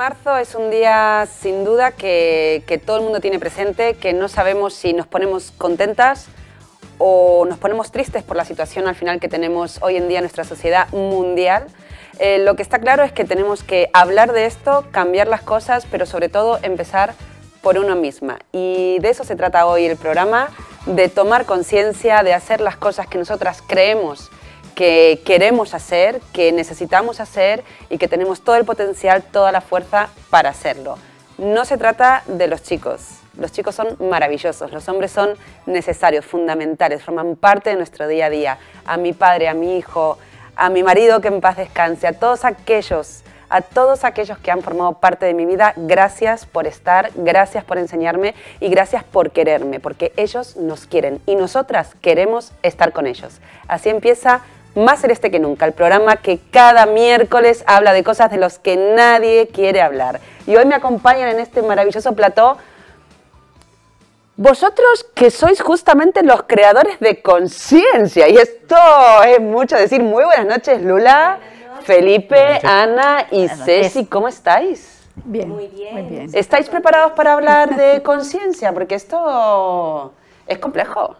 marzo es un día sin duda que, todo el mundo tiene presente, que no sabemos si nos ponemos contentas o nos ponemos tristes por la situación al final que tenemos hoy en día nuestra sociedad mundial. Eh, lo que está claro es que tenemos que hablar de esto, cambiar las cosas, pero sobre todo empezar por uno misma. Y de eso se trata hoy el programa, de tomar conciencia, de hacer las cosas que nosotras creemos que queremos hacer, que necesitamos hacer y que tenemos todo el potencial, toda la fuerza para hacerlo. No se trata de los chicos. Los chicos son maravillosos, los hombres son necesarios, fundamentales, forman parte de nuestro día a día. A mi padre, a mi hijo, a mi marido que en paz descanse, a todos aquellos, a todos aquellos que han formado parte de mi vida, gracias por estar, gracias por enseñarme y gracias por quererme, porque ellos nos quieren y nosotras queremos estar con ellos. Así empieza más Celeste que Nunca, el programa que cada miércoles habla de cosas de los que nadie quiere hablar. Y hoy me acompañan en este maravilloso plató vosotros que sois justamente los creadores de conciencia. Y esto es mucho decir. Muy buenas noches, Lula, Felipe, Ana y Ceci. ¿Cómo estáis? bien. Muy bien. ¿Estáis preparados para hablar de conciencia? Porque esto es complejo.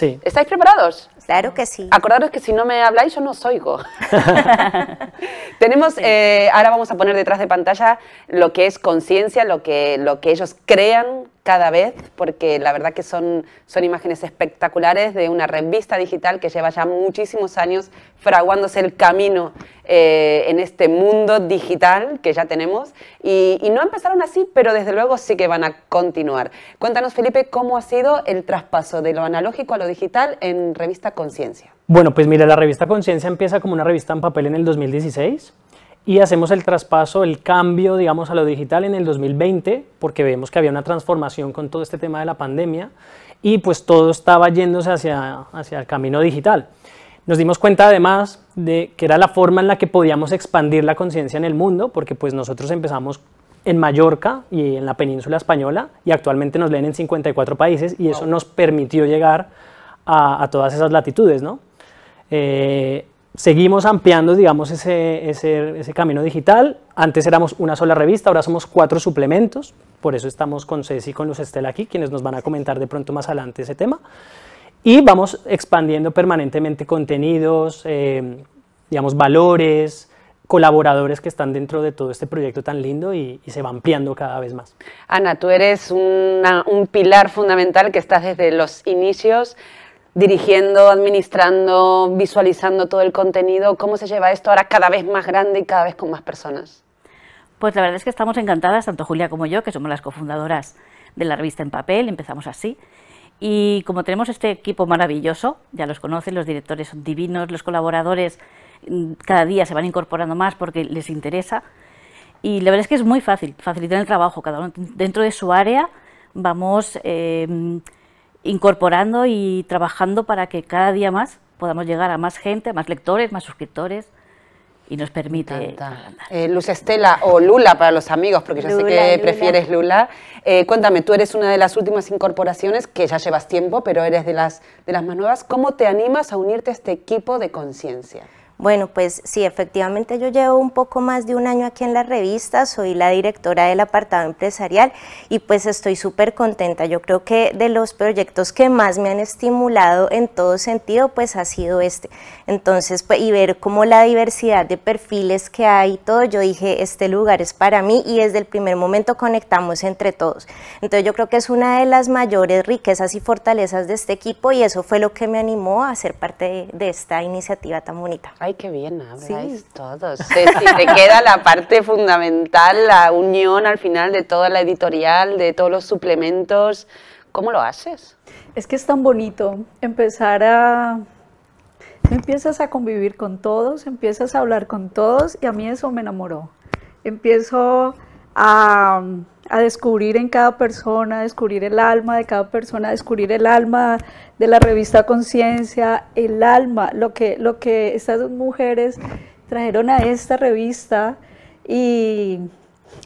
¿Estáis preparados? Claro que sí. Acordaros que si no me habláis, yo no os oigo. Tenemos, eh, ahora vamos a poner detrás de pantalla lo que es conciencia, lo que, lo que ellos crean cada vez, porque la verdad que son, son imágenes espectaculares de una revista digital que lleva ya muchísimos años fraguándose el camino eh, en este mundo digital que ya tenemos. Y, y, no empezaron así, pero desde luego sí que van a continuar. Cuéntanos, Felipe, cómo ha sido el traspaso de lo analógico a lo digital en Revista Conciencia. Bueno, pues mira, la revista Conciencia empieza como una revista en papel en el 2016 y hacemos el traspaso, el cambio, digamos, a lo digital en el 2020, porque vemos que había una transformación con todo este tema de la pandemia y pues todo estaba yéndose hacia, hacia el camino digital. Nos dimos cuenta además de que era la forma en la que podíamos expandir la conciencia en el mundo, porque pues nosotros empezamos en Mallorca y en la península española y actualmente nos leen en 54 países y eso nos permitió llegar a, todas esas latitudes, ¿no? Eh, seguimos ampliando, digamos, ese, camino digital. Antes éramos una sola revista, ahora somos cuatro suplementos. Por eso estamos con Ceci y con los Estela aquí, quienes nos van a comentar de pronto más adelante ese tema. Y vamos expandiendo permanentemente contenidos, eh, digamos, valores, colaboradores que están dentro de todo este proyecto tan lindo y, se va ampliando cada vez más. Ana, tú eres un pilar fundamental que estás desde los inicios dirigiendo, administrando, visualizando todo el contenido. ¿Cómo se lleva esto ahora cada vez más grande y cada vez con más personas? Pues la verdad es que estamos encantadas, tanto Julia como yo, que somos las cofundadoras de la revista en papel, empezamos así. Y como tenemos este equipo maravilloso, ya los conocen, los directores son divinos, los colaboradores mm, cada día se van incorporando más porque les interesa. Y la verdad es que es muy fácil, facilitar el trabajo, cada uno dentro de su área vamos... Eh, incorporando y trabajando para que cada día más podamos llegar a más gente, a más lectores, más suscriptores y nos permite. Eh, Luz Estela o Lula para los amigos, porque yo sé que prefieres Lula. Eh, cuéntame, tú eres una de las últimas incorporaciones, que ya llevas tiempo, pero eres de las, de las más nuevas. ¿Cómo te animas a unirte a este equipo de conciencia? Bueno, pues sí, efectivamente yo llevo un poco más de un año aquí en la revista, soy la directora del apartado empresarial y pues estoy súper contenta. Yo creo que de los proyectos que más me han estimulado en todo sentido, pues ha sido este. Entonces, pues, y ver cómo la diversidad de perfiles que hay y todo, yo dije, este lugar es para mí y desde el primer momento conectamos entre todos. Entonces yo creo que es una de las mayores riquezas y fortalezas de este equipo y eso fue lo que me animó a ser parte de, esta iniciativa tan bonita. Ay, qué bien habláis todos. te queda la parte fundamental, la unión al final de toda la editorial, de todos los suplementos. ¿Cómo lo haces? Es que es tan bonito empezar a... Empiezas a convivir con todos, empiezas a hablar con todos y a mí eso me enamoró. Empiezo a a descubrir en cada persona, a descubrir el alma de cada persona, a descubrir el alma de la revista Conciencia, el alma, lo que, lo que estas dos mujeres trajeron a esta revista y,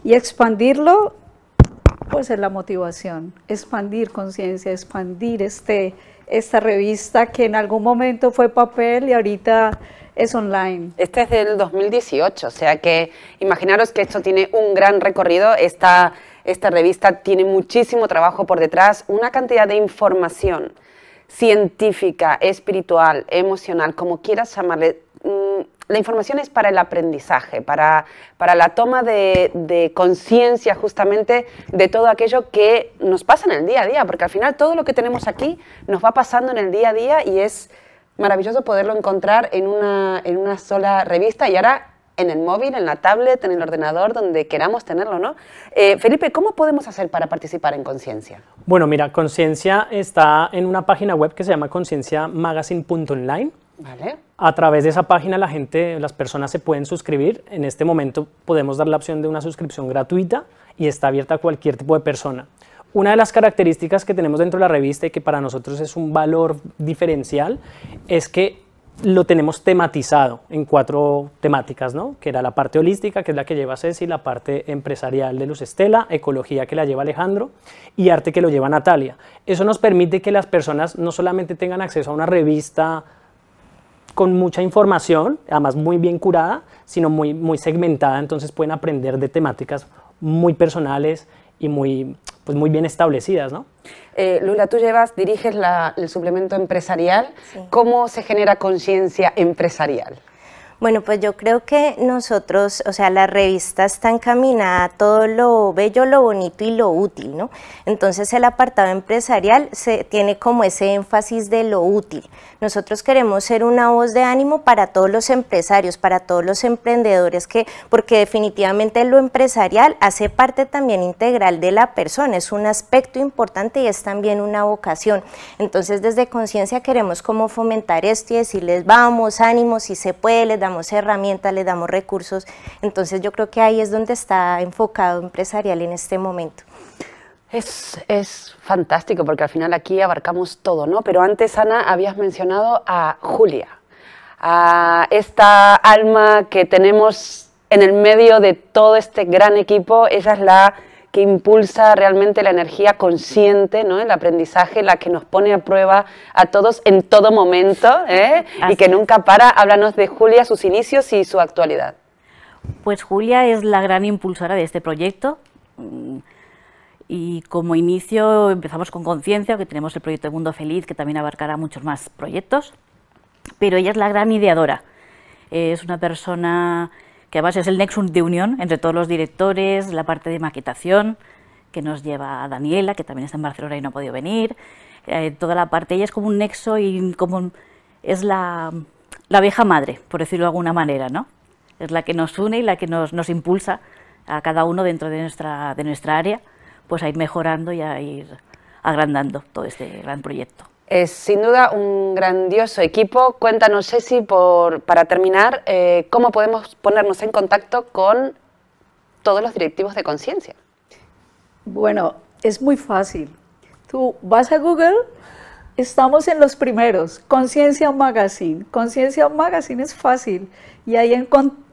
y expandirlo pues es la motivación, expandir conciencia, expandir este, esta revista que en algún momento fue papel y ahorita es online. Este es del 2018, o sea que imaginaros que esto tiene un gran recorrido, esta, esta revista tiene muchísimo trabajo por detrás, una cantidad de información científica, espiritual, emocional, como quieras llamarle, la información es para el aprendizaje, para, para la toma de, conciencia justamente de todo aquello que nos pasa en el día a día, porque al final todo lo que tenemos aquí nos va pasando en el día a día y es maravilloso poderlo encontrar en una, en una sola revista y ahora en el móvil, en la tablet, en el ordenador, donde queramos tenerlo, ¿no? Eh, Felipe, ¿cómo podemos hacer para participar en Conciencia? Bueno, mira, Conciencia está en una página web que se llama concienciamagazine.online. A través de esa página la gente, las personas se pueden suscribir. En este momento podemos dar la opción de una suscripción gratuita y está abierta a cualquier tipo de persona. Una de las características que tenemos dentro de la revista y que para nosotros es un valor diferencial es que lo tenemos tematizado en cuatro temáticas, ¿no? que era la parte holística, que es la que lleva Ceci, la parte empresarial de Luz Estela, ecología que la lleva Alejandro y arte que lo lleva Natalia. Eso nos permite que las personas no solamente tengan acceso a una revista con mucha información, además muy bien curada, sino muy, muy segmentada, entonces pueden aprender de temáticas muy personales y muy, pues muy bien establecidas, eh, Lula, tú llevas, diriges el suplemento empresarial. ¿Cómo se genera conciencia empresarial? Bueno, pues yo creo que nosotros, o sea, la revista está encaminada a todo lo bello, lo bonito y lo útil, ¿no? Entonces el apartado empresarial se, tiene como ese énfasis de lo útil. Nosotros queremos ser una voz de ánimo para todos los empresarios, para todos los emprendedores, que, porque definitivamente lo empresarial hace parte también integral de la persona, es un aspecto importante y es también una vocación. Entonces desde Conciencia queremos como fomentar esto y decirles, vamos, ánimo, si se puede, les damos herramientas, le damos recursos. Entonces yo creo que ahí es donde está enfocado empresarial en este momento. Es, es, fantástico porque al final aquí abarcamos todo, ¿no? Pero antes, Ana, habías mencionado a Julia, a esta alma que tenemos en el medio de todo este gran equipo. esa es la que impulsa realmente la energía consciente, ¿no? el aprendizaje, la que nos pone a prueba a todos en todo momento ¿eh? y que nunca para. Háblanos de Julia, sus inicios y su actualidad. Pues Julia es la gran impulsora de este proyecto y como inicio empezamos con conciencia, que tenemos el proyecto de Mundo Feliz, que también abarcará muchos más proyectos, pero ella es la gran ideadora. Es una persona que además es el nexo de unión entre todos los directores, la parte de maquetación que nos lleva a Daniela, que también está en Barcelona y no ha podido venir, eh, toda la parte, ella es como un nexo y como es la, la vieja madre, por decirlo de alguna manera, ¿no? Es la que nos une y la que nos, nos impulsa a cada uno dentro de nuestra, de nuestra área, pues a ir mejorando y a ir agrandando todo este gran proyecto. Es sin duda un grandioso equipo. Cuéntanos, Ceci, por, para terminar, eh, cómo podemos ponernos en contacto con todos los directivos de conciencia. Bueno, es muy fácil. Tú vas a Google, estamos en los primeros, Conciencia Magazine. Conciencia Magazine es fácil y ahí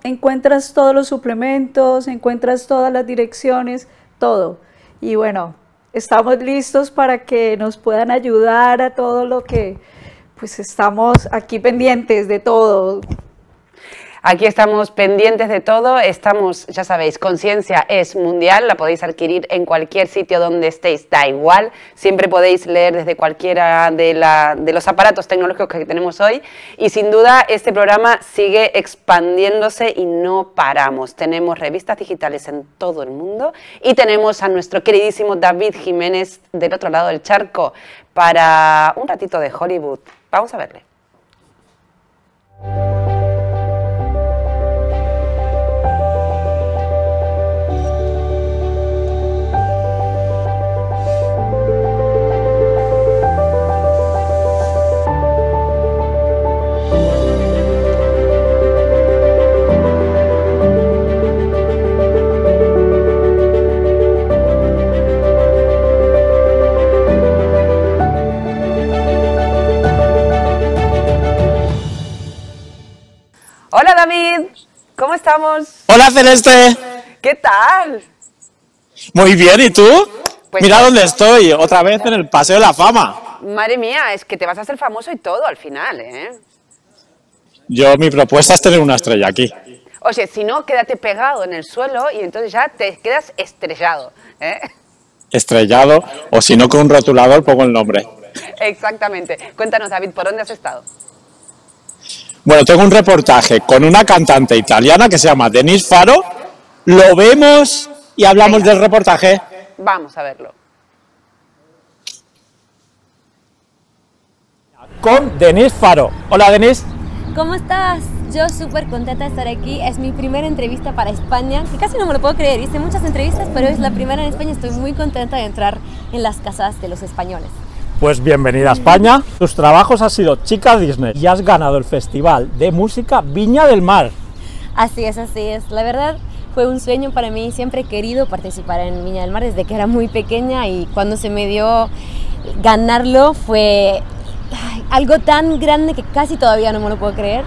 encuentras todos los suplementos, encuentras todas las direcciones, todo. Y bueno, estamos listos para que nos puedan ayudar a todo lo que pues estamos aquí pendientes de todo. Aquí estamos pendientes de todo, estamos, ya sabéis, Conciencia es mundial, la podéis adquirir en cualquier sitio donde estéis, da igual, siempre podéis leer desde cualquiera de, la, de los aparatos tecnológicos que tenemos hoy y sin duda este programa sigue expandiéndose y no paramos. Tenemos revistas digitales en todo el mundo y tenemos a nuestro queridísimo David Jiménez del otro lado del charco para un ratito de Hollywood. Vamos a verle. este? ¿Qué tal? Muy bien, ¿y tú? Pues Mira dónde estoy, otra vez en el Paseo de la Fama. Madre mía, es que te vas a hacer famoso y todo al final, ¿eh? Yo, mi propuesta es tener una estrella aquí. O sea, si no, quédate pegado en el suelo y entonces ya te quedas estrellado, ¿eh? Estrellado, o si no, con un rotulador pongo el nombre. Exactamente. Cuéntanos, David, ¿por dónde has estado? Bueno, tengo un reportaje con una cantante italiana que se llama Denise Faro. Lo vemos y hablamos del reportaje. Vamos a verlo. Con Denise Faro. Hola Denise. ¿Cómo estás? Yo súper contenta de estar aquí. Es mi primera entrevista para España, que casi no me lo puedo creer. Hice muchas entrevistas, pero es la primera en España. Estoy muy contenta de entrar en las casas de los españoles. Pues bienvenida a España. Tus trabajos han sido Chica Disney y has ganado el Festival de Música Viña del Mar. Así es, así es. La verdad fue un sueño para mí. Siempre he querido participar en Viña del Mar desde que era muy pequeña y cuando se me dio ganarlo fue algo tan grande que casi todavía no me lo puedo creer.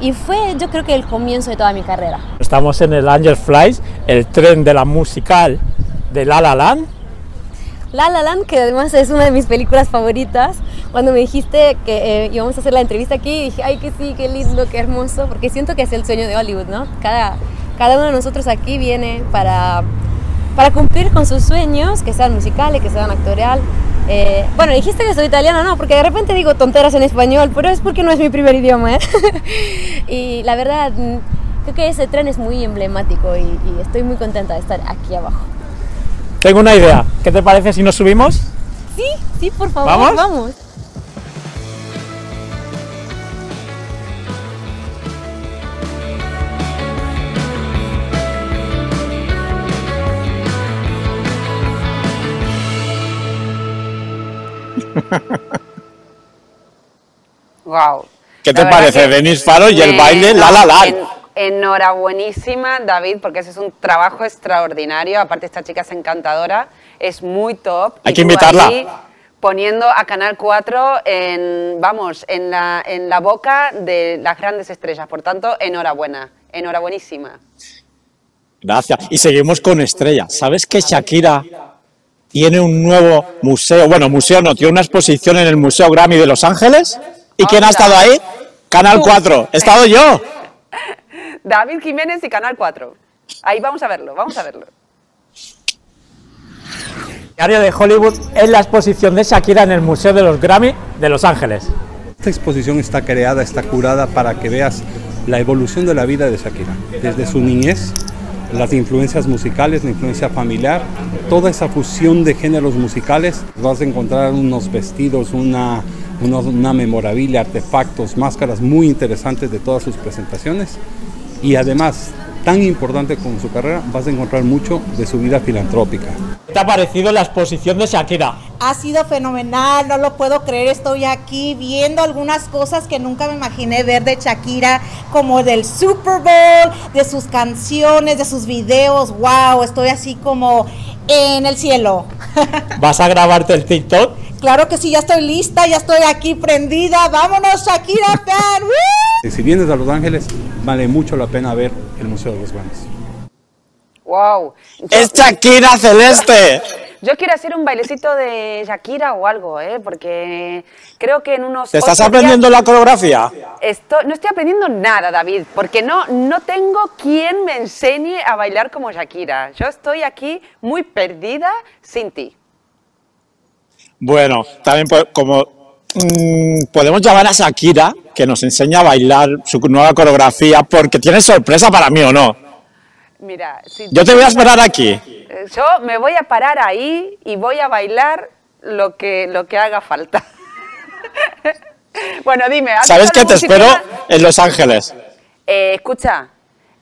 Y, fue yo creo que el comienzo de toda mi carrera. Estamos en el Angel Flies, el tren de la musical de La La Land la La Land, que además es una de mis películas favoritas. Cuando me dijiste que eh, íbamos a hacer la entrevista aquí, dije, ay, que sí, qué lindo, qué hermoso, porque siento que es el sueño de Hollywood, ¿no? Cada, cada uno de nosotros aquí viene para, para cumplir con sus sueños, que sean musicales, que sean actorial. Eh, bueno, dijiste que soy italiana, no, porque de repente digo tonteras en español, pero es porque no es mi primer idioma, ¿eh? y la verdad, mm, creo que ese tren es muy emblemático y estoy muy contenta de estar aquí abajo. Tengo una idea. ¿Qué te parece si nos subimos? Sí, sí, por favor, vamos. vamos. wow. ¿Qué te parece? Denis Faro y el baile La La La enhorabuenísima, David, porque ese es un trabajo extraordinario. Aparte, esta chica es encantadora, es muy top. Hay que invitarla. poniendo a Canal 4 en, vamos, en la, en la boca de las grandes estrellas. Por tanto, enhorabuena, enhorabuenísima. Gracias. Y seguimos con estrellas. ¿Sabes que Shakira tiene un nuevo museo? Bueno, museo no, tiene una exposición en el Museo Grammy de Los Ángeles. ¿Y quién ha estado ahí? Canal 4. He estado yo. David Jiménez y Canal 4. Ahí vamos a verlo, vamos a verlo. El diario de Hollywood es la exposición de Shakira en el Museo de los Grammy de Los Ángeles. Esta exposición está creada, está curada para que veas la evolución de la vida de Shakira, desde su niñez, las influencias musicales, la influencia familiar, toda esa fusión de géneros musicales. Vas a encontrar unos vestidos, una, una memorabilia, artefactos, máscaras muy interesantes de todas sus presentaciones y además tan importante como su carrera, vas a encontrar mucho de su vida filantrópica. ¿Qué te ha parecido la exposición de Shakira ha sido fenomenal, no lo puedo creer, estoy aquí viendo algunas cosas que nunca me imaginé ver de Shakira, como del Super Bowl, de sus canciones, de sus videos, wow, estoy así como en el cielo. ¿Vas a grabarte el TikTok? Claro que sí, ya estoy lista, ya estoy aquí prendida, vámonos Shakira Pan! Si vienes a Los Ángeles, vale mucho la pena ver el Museo de los Guanes. Wow. Es Shakira Celeste. Yo quiero hacer un bailecito de Shakira o algo, ¿eh? Porque creo que en unos... ¿Te estás aprendiendo la coreografía? Esto, no estoy aprendiendo nada, David, porque no, no tengo quien me enseñe a bailar como Shakira. Yo estoy aquí muy perdida sin ti. Bueno, también como mm, podemos llamar a Shakira, que nos enseña a bailar su nueva coreografía, porque tiene sorpresa para mí o no. Mira, Yo te voy a esperar aquí yo me voy a parar ahí y voy a bailar lo que, lo que haga falta. bueno, dime. ¿Sabes qué te espero en Los Ángeles? Eh, escucha,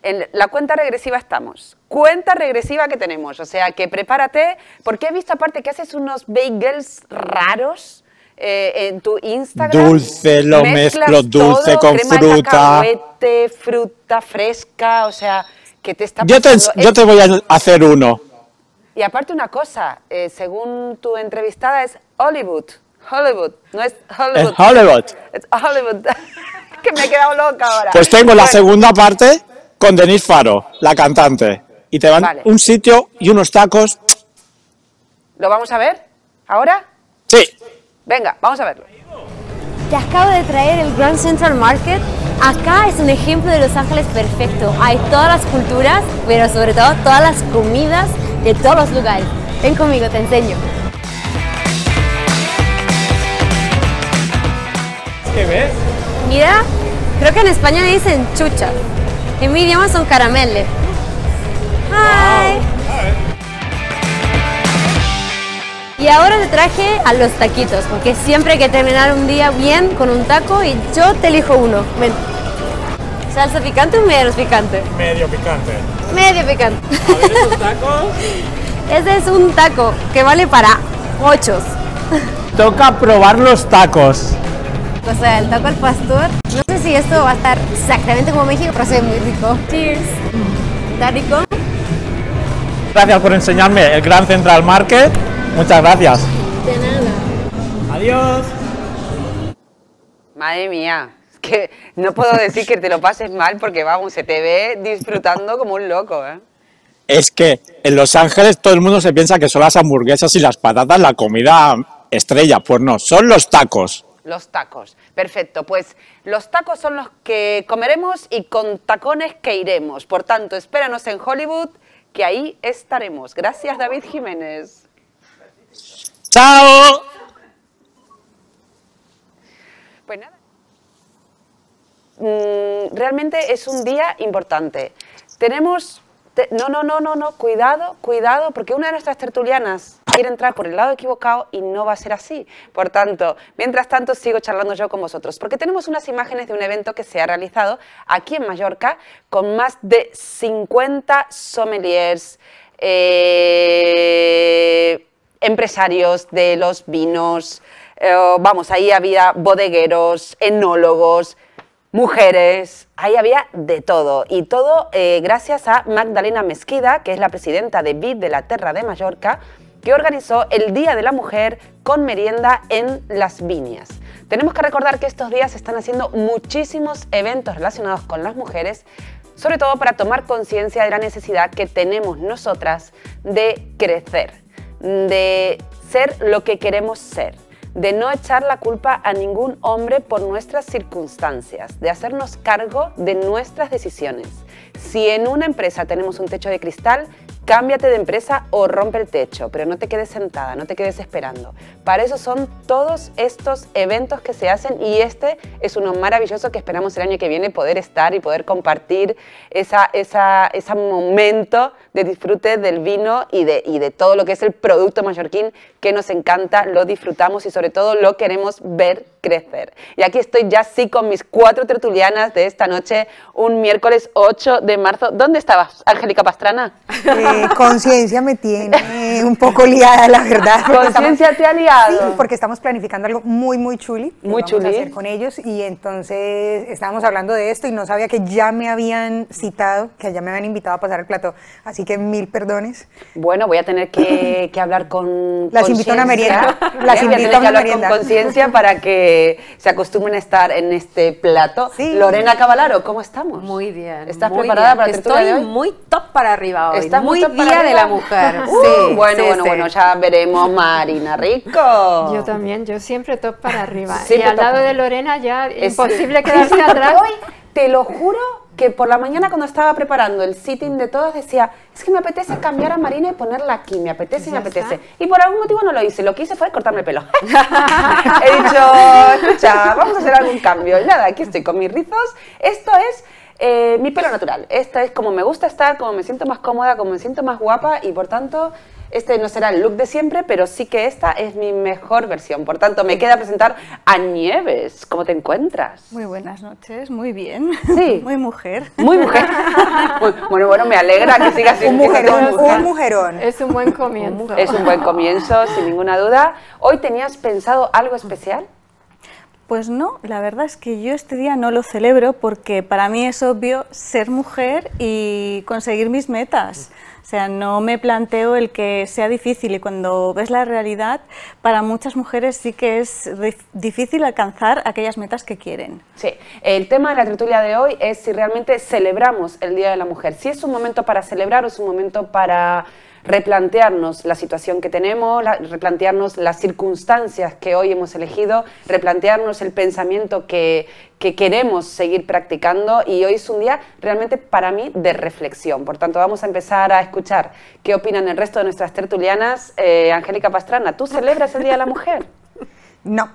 en la cuenta regresiva estamos. Cuenta regresiva que tenemos. O sea, que prepárate, porque he visto aparte que haces unos bagels raros. Eh, en tu Instagram. Dulce, lo mezclo dulce con fruta. De fruta fresca, o sea, que te está Yo te, yo te voy a hacer uno. Y aparte una cosa, eh, según tu entrevistada es Hollywood, Hollywood, no es Hollywood. Es Hollywood. Es Hollywood. que me he quedado loca ahora. Pues tengo la segunda parte con Denise Faro, la cantante. Y te van un sitio y unos tacos. ¿Lo vamos a ver? ¿Ahora? Sí. Venga, vamos a verlo. Te acabo de traer el Grand Central Market Acá es un ejemplo de Los Ángeles perfecto. Hay todas las culturas, pero sobre todo todas las comidas de todos los lugares. Ven conmigo, te enseño. ¿Qué ves? Mira, creo que en España dicen chucha. En mi idioma son carameles. ¡Ay! Y ahora te traje a los taquitos, porque siempre hay que terminar un día bien con un taco y yo te elijo uno. Ven. ¿Salsa picante o medio picante? Medio picante. Medio picante. Este tacos. Ese es un taco que vale para ochos. Toca probar los tacos. O sea, el taco al pastor. No sé si esto va a estar exactamente como México, pero se ve muy rico. Cheers. ¿Está rico? Gracias por enseñarme el Gran Central Market. Muchas gracias. De nada. Adiós. Madre mía, es que no puedo decir que te lo pases mal porque vamos, se te ve disfrutando como un loco, ¿eh? Es que en Los Ángeles todo el mundo se piensa que son las hamburguesas y las patatas la comida estrella. Pues no, son los tacos. Los tacos, perfecto. Pues los tacos son los que comeremos y con tacones que iremos. Por tanto, espéranos en Hollywood, que ahí estaremos. Gracias, David Jiménez. Chao. Pues nada. Mm, realmente es un día importante. Tenemos... no, no, no, no, no, cuidado, cuidado, porque una de nuestras tertulianas quiere entrar por el lado equivocado y no va a ser así. Por tanto, mientras tanto sigo charlando yo con vosotros, porque tenemos unas imágenes de un evento que se ha realizado aquí en Mallorca con más de 50 sommeliers. Eh, empresarios de los vinos, eh, vamos, ahí había bodegueros, enólogos, mujeres, ahí había de todo. Y todo eh, gracias a Magdalena Mezquida, que es la presidenta de BID de la Terra de Mallorca, que organizó el Día de la Mujer con merienda en las viñas. Tenemos que recordar que estos días se están haciendo muchísimos eventos relacionados con las mujeres, sobre todo para tomar conciencia de la necesidad que tenemos nosotras de crecer de ser lo que queremos ser, de no echar la culpa a ningún hombre por nuestras circunstancias, de hacernos cargo de nuestras decisiones. Si en una empresa tenemos un techo de cristal, Cámbiate de empresa o rompe el techo, pero no te quedes sentada, no te quedes esperando. Para eso son todos estos eventos que se hacen y este es uno maravilloso que esperamos el año que viene poder estar y poder compartir ese momento de disfrute del vino y de, y de todo lo que es el producto mallorquín que nos encanta, lo disfrutamos y sobre todo lo queremos ver crecer. Y aquí estoy ya sí con mis cuatro tertulianas de esta noche, un miércoles 8 de marzo. ¿Dónde estabas, Angélica Pastrana? Eh, conciencia me tiene un poco liada, la verdad. ¿Conciencia te ha liado? Sí, porque estamos planificando algo muy, muy chuli. Muy A hacer con ellos y entonces estábamos hablando de esto y no sabía que ya me habían citado, que ya me habían invitado a pasar el plato. Así que mil perdones. Bueno, voy a tener que, hablar con... Las invito a una merienda. Las invito a una merienda. con conciencia para que eh, se acostumbran a estar en este plato. Lorena Cavalaro, ¿cómo estamos? Muy bien. ¿Estás preparada para la Estoy de hoy? muy top para arriba hoy. Estás muy, día de la mujer. Uh, bueno, bueno, bueno, ya veremos Marina Rico. Yo también, yo siempre top para arriba. y al lado de Lorena ya es imposible quedarse atrás. Hoy, te lo juro, que por la mañana cuando estaba preparando el sitting de todos decía, es que me apetece cambiar a Marina y ponerla aquí, me apetece me apetece. Y por algún motivo no lo hice, lo que hice fue cortarme el pelo. He dicho, escucha, vamos a hacer algún cambio. Nada, aquí estoy con mis rizos. Esto es eh, mi pelo natural. Esta es como me gusta estar, como me siento más cómoda, como me siento más guapa y por tanto este no será el look de siempre, pero sí que esta es mi mejor versión. Por tanto, me queda presentar a Nieves. ¿Cómo te encuentras? Muy buenas noches, muy bien. Sí. Muy mujer. Muy mujer. bueno, bueno, me alegra que sigas un mujerón, Un mujerón. Es un buen comienzo. Es un buen comienzo, sin ninguna duda. ¿Hoy tenías pensado algo especial? Pues no, la verdad es que yo este día no lo celebro porque para mí es obvio ser mujer y conseguir mis metas. O sea, no me planteo el que sea difícil y cuando ves la realidad, para muchas mujeres sí que es difícil alcanzar aquellas metas que quieren. Sí, el tema de la tertulia de hoy es si realmente celebramos el Día de la Mujer, si es un momento para celebrar o es un momento para replantearnos la situación que tenemos, replantearnos las circunstancias que hoy hemos elegido, replantearnos el pensamiento que, queremos seguir practicando y hoy es un día realmente para mí de reflexión. Por tanto, vamos a empezar a escuchar qué opinan el resto de nuestras tertulianas. Eh, Angélica Pastrana, ¿tú celebras el Día de la Mujer? No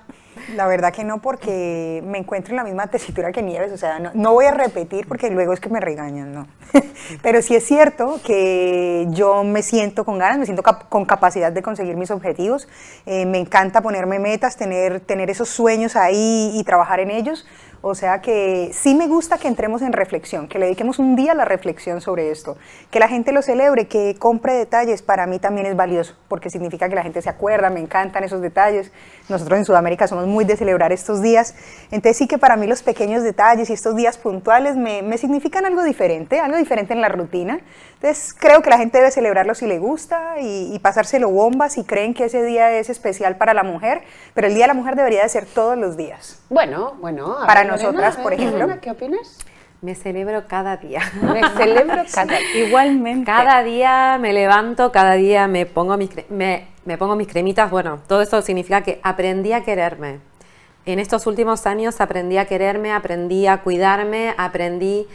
la verdad que no, porque me encuentro en la misma tesitura que Nieves, o sea, no, voy a repetir porque luego es que me regañan, ¿no? Pero sí es cierto que yo me siento con ganas, me siento con capacidad de conseguir mis objetivos, eh, me encanta ponerme metas, tener, tener esos sueños ahí y trabajar en ellos, o sea que sí me gusta que entremos en reflexión, que le dediquemos un día a la reflexión sobre esto, que la gente lo celebre, que compre detalles, para mí también es valioso, porque significa que la gente se acuerda, me encantan esos detalles nosotros en Sudamérica somos muy de celebrar estos días, entonces sí que para mí los pequeños detalles y estos días puntuales me, significan algo diferente, algo diferente en la rutina. Entonces creo que la gente debe celebrarlo si le gusta y, pasárselo bomba si creen que ese día es especial para la mujer, pero el Día de la Mujer debería de ser todos los días. Bueno, bueno. Para nosotras, por ejemplo. ¿Qué opinas? Me celebro cada día. Me celebro cada Igualmente. Cada día me levanto, cada día me pongo mis, me, me pongo mis cremitas. Bueno, todo eso significa que aprendí a quererme. En estos últimos años aprendí a quererme, aprendí a cuidarme, aprendí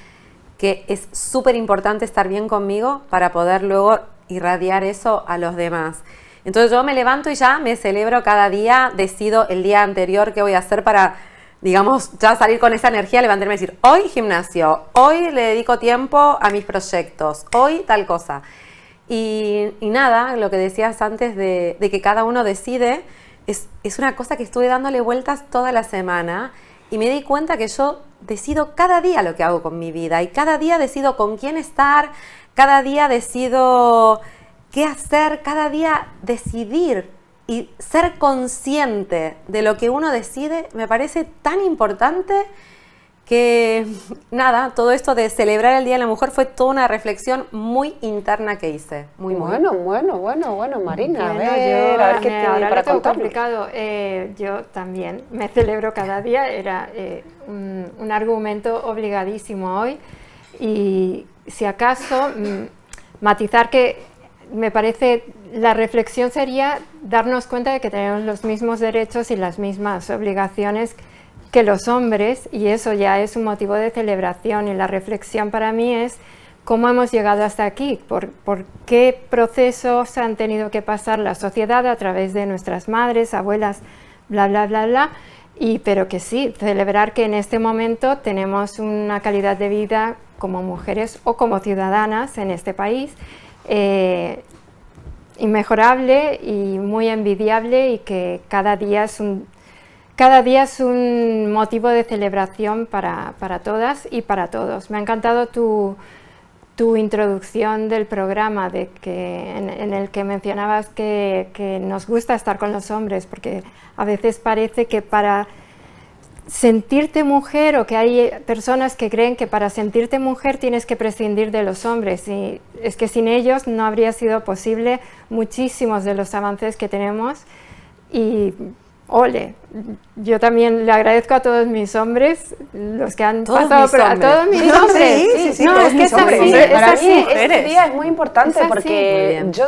que es súper importante estar bien conmigo para poder luego irradiar eso a los demás. Entonces yo me levanto y ya me celebro cada día, decido el día anterior qué voy a hacer para digamos, ya salir con esa energía, levantarme y decir, hoy gimnasio, hoy le dedico tiempo a mis proyectos, hoy tal cosa. Y, nada, lo que decías antes de, que cada uno decide, es, es, una cosa que estuve dándole vueltas toda la semana y me di cuenta que yo decido cada día lo que hago con mi vida y cada día decido con quién estar, cada día decido qué hacer, cada día decidir y ser consciente de lo que uno decide me parece tan importante que nada, todo esto de celebrar el Día de la Mujer fue toda una reflexión muy interna que hice. Muy, Bueno, bueno, bueno, bueno, Marina, a ver, yo, a ver qué eh, tiene para complicado. Eh, yo también me celebro cada día, era eh, un, un, argumento obligadísimo hoy y si acaso mm, matizar que me parece, la reflexión sería darnos cuenta de que tenemos los mismos derechos y las mismas obligaciones que los hombres y eso ya es un motivo de celebración y la reflexión para mí es cómo hemos llegado hasta aquí, por, qué procesos han tenido que pasar la sociedad a través de nuestras madres, abuelas, bla, bla, bla, bla. Y, pero que sí, celebrar que en este momento tenemos una calidad de vida como mujeres o como ciudadanas en este país eh, inmejorable y muy envidiable y que cada día es un, cada día es un motivo de celebración para, para todas y para todos. Me ha encantado tu, tu introducción del programa de que, en, el que mencionabas que nos gusta estar con los hombres, porque a veces parece que para sentirte mujer o que hay eh, personas que creen que para sentirte mujer tienes que prescindir de los hombres y es que sin ellos no habría sido posible muchísimos de los avances que tenemos y ole, yo también le agradezco a todos mis hombres, los que han pasado por a todos mis hombres. Sí, no, es que es así, Este día es muy importante porque yo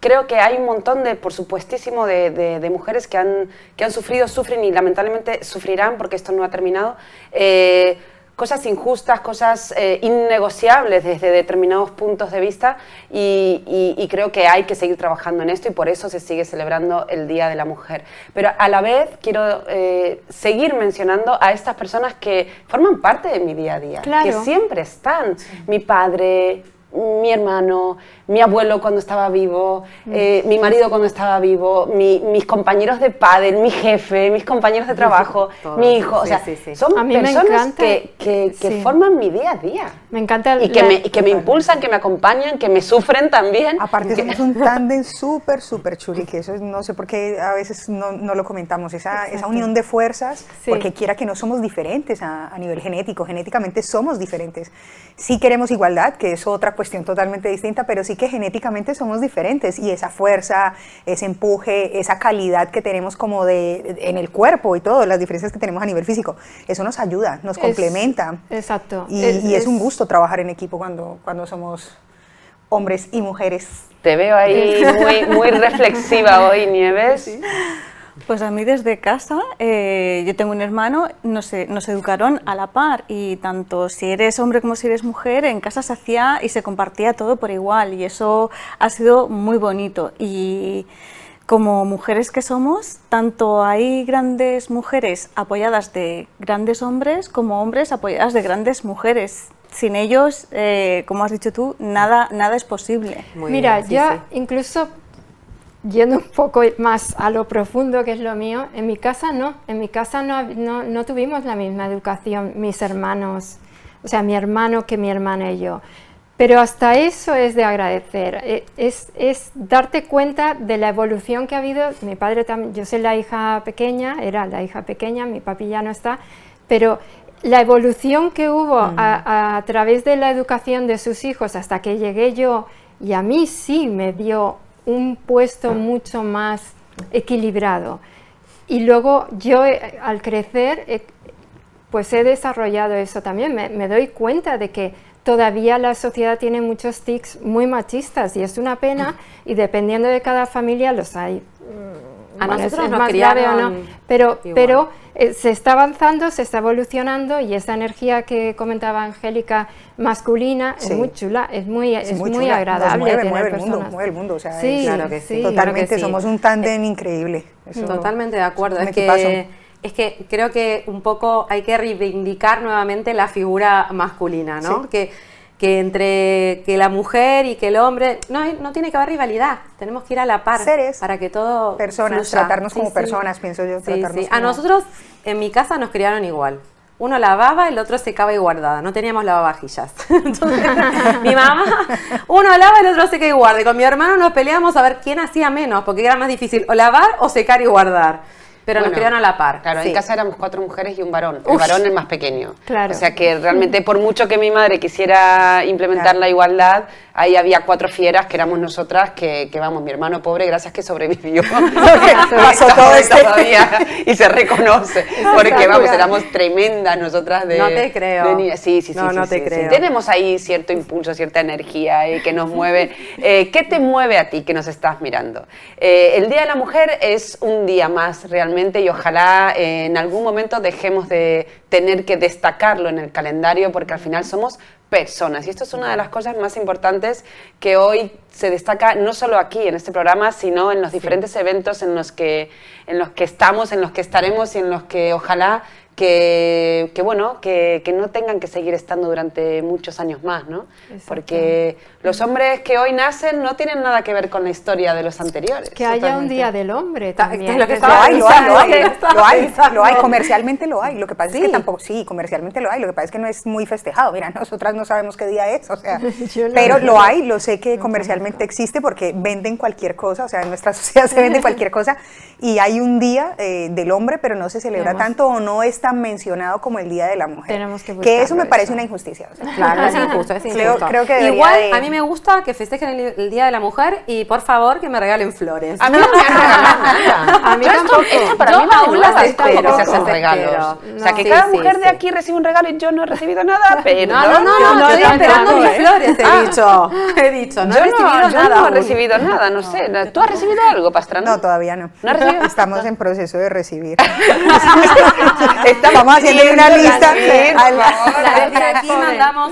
creo que hay un montón de, por supuestísimo, de, mujeres que han, que han sufrido, sufren y lamentablemente sufrirán porque esto no ha terminado. Eh, cosas injustas, cosas eh, innegociables desde determinados puntos de vista y, creo que hay que seguir trabajando en esto y por eso se sigue celebrando el Día de la Mujer. Pero a la vez quiero eh, seguir mencionando a estas personas que forman parte de mi día a día, que siempre están. Mi padre, mi hermano, mi abuelo cuando estaba vivo, mm. eh, mi marido cuando estaba vivo, mis compañeros de padre, mi jefe, mis compañeros de trabajo, mi hijo. o sea, son personas que, que, forman mi día a día. Me encanta Y que, me, y que me impulsan, que me acompañan, que me sufren también. Aparte, que... somos un tándem súper, súper chuli, que eso no sé por qué a veces no, no lo comentamos, esa, esa, unión de fuerzas, porque quiera que no somos diferentes a, a nivel genético, genéticamente somos diferentes. Sí queremos igualdad, que es otra cuestión totalmente distinta, pero sí que genéticamente somos diferentes y esa fuerza, ese empuje, esa calidad que tenemos como de en el cuerpo y todo, las diferencias que tenemos a nivel físico, eso nos ayuda, nos complementa. Exacto. Y es, un gusto trabajar en equipo cuando, cuando somos hombres y mujeres. Te veo ahí muy, muy reflexiva hoy, Nieves. Sí. Pues a mí desde casa, eh, yo tengo un hermano, nos, e, nos educaron a la par y tanto si eres hombre como si eres mujer, en casa se hacía y se compartía todo por igual y eso ha sido muy bonito. Y como mujeres que somos, tanto hay grandes mujeres apoyadas de grandes hombres como hombres apoyadas de grandes mujeres. Sin ellos, eh, como has dicho tú, nada, nada es posible. Mira, ya incluso yendo un poco más a lo profundo que es lo mío, en mi casa no, en mi casa no, no, tuvimos la misma educación, mis hermanos, o sea, mi hermano que mi hermana y yo. Pero hasta eso es de agradecer, e, es, es, darte cuenta de la evolución que ha habido. Mi padre también, yo soy la hija pequeña, era la hija pequeña, mi papi ya no está, pero la evolución que hubo mm. a, a través de la educación de sus hijos hasta que llegué yo y a mí sí me dio un puesto mucho más equilibrado. Y luego yo eh, al crecer, eh, pues he desarrollado eso también. Me, doy cuenta de que todavía la sociedad tiene muchos tics muy machistas y es una pena y dependiendo de cada familia los hay mm, a nosotros es, más grave o no, pero, pero eh, se está avanzando, se está evolucionando y esa energía que comentaba Angélica masculina es muy chula, es muy, es, muy, agradable. mueve, el mundo, mueve el mundo, o sea, claro que sí, totalmente, somos un tándem increíble. totalmente de acuerdo, es que... es que creo que un poco hay que reivindicar nuevamente la figura masculina, ¿no? Que que entre que la mujer y que el hombre, no, no tiene que haber rivalidad, tenemos que ir a la par para que todo personas, tratarnos como personas, pienso yo, A nosotros en mi casa nos criaron igual. Uno lavaba, el otro secaba y guardaba. No teníamos lavavajillas. Entonces, mi mamá, uno lava, el otro seca y guarda. Y con mi hermano nos peleábamos a ver quién hacía menos, porque era más difícil o lavar o secar y guardar. Pero nos criaron a la par. Claro, en casa éramos cuatro mujeres y un varón. el varón el más pequeño. Claro. O sea que realmente, por mucho que mi madre quisiera implementar la igualdad, ahí había cuatro fieras que éramos nosotras, que, vamos, mi hermano pobre, gracias que sobrevivió. pasó todo esto y se reconoce. Porque vamos, éramos tremendas nosotras de. No te creo. sí, sí, sí. No, te creo. Tenemos ahí cierto impulso, cierta energía eh, que nos mueve. Eh, ¿Qué te mueve a ti que nos estás mirando? Eh, el Día de la Mujer es un día más realmente y ojalá en algún momento dejemos de tener que destacarlo en el calendario porque al final somos personas. Y esto es una de las cosas más importantes que hoy se destaca no solo aquí en este programa, sino en los diferentes eventos en los, que, en los que estamos, en los que estaremos y en los que ojalá que, que bueno, que, que, no tengan que seguir estando durante muchos años más, ¿no? Porque los hombres que hoy nacen no tienen nada que ver con la historia de los anteriores. Que haya un día del hombre también. lo hay, lo hay, lo hay, comercialmente lo hay. Lo que pasa es que tampoco, sí, comercialmente lo hay. Lo que pasa es que no es muy festejado. Mira, nosotras no sabemos qué día es, o sea, pero lo hay, lo sé que comercialmente existe porque venden cualquier cosa, o sea, en nuestra sociedad se vende cualquier cosa y hay un día eh, del hombre, pero no se celebra tanto o no es tan mencionado como el día de la mujer. Tenemos que, que eso me parece una injusticia. claro, es injusto, es Creo, que Igual, a me gusta que festejen el, Día de la Mujer y por favor que me regalen flores. A mí no me ha regalado nada. A mí tampoco. Esto, para yo mí Paula se espero que se hacen regalos. o sea, que sí, cada mujer de aquí recibe un regalo y yo no he recibido nada, pero... No, no, no, estoy esperando mis eh. flores, he ah. dicho. He dicho, no he recibido nada. no he recibido nada, no sé. ¿Tú has recibido algo, Pastrana? No, todavía no. ¿No has recibido? Estamos en proceso de recibir. Estamos haciendo una lista.